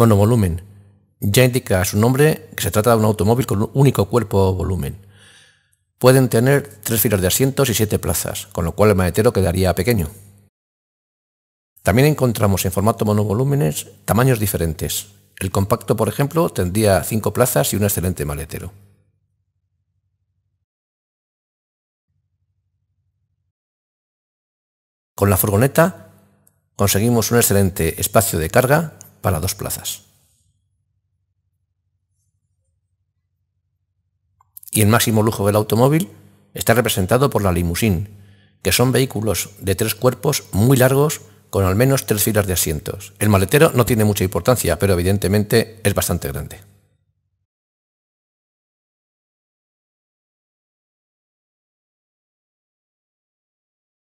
monovolumen. Ya indica su nombre que se trata de un automóvil con un único cuerpo volumen. Pueden tener tres filas de asientos y siete plazas, con lo cual el maletero quedaría pequeño. También encontramos en formato monovolúmenes tamaños diferentes. El compacto, por ejemplo, tendría cinco plazas y un excelente maletero. Con la furgoneta conseguimos un excelente espacio de carga para dos plazas. Y el máximo lujo del automóvil está representado por la limusín, que son vehículos de tres cuerpos muy largos con al menos tres filas de asientos. El maletero no tiene mucha importancia, pero evidentemente es bastante grande.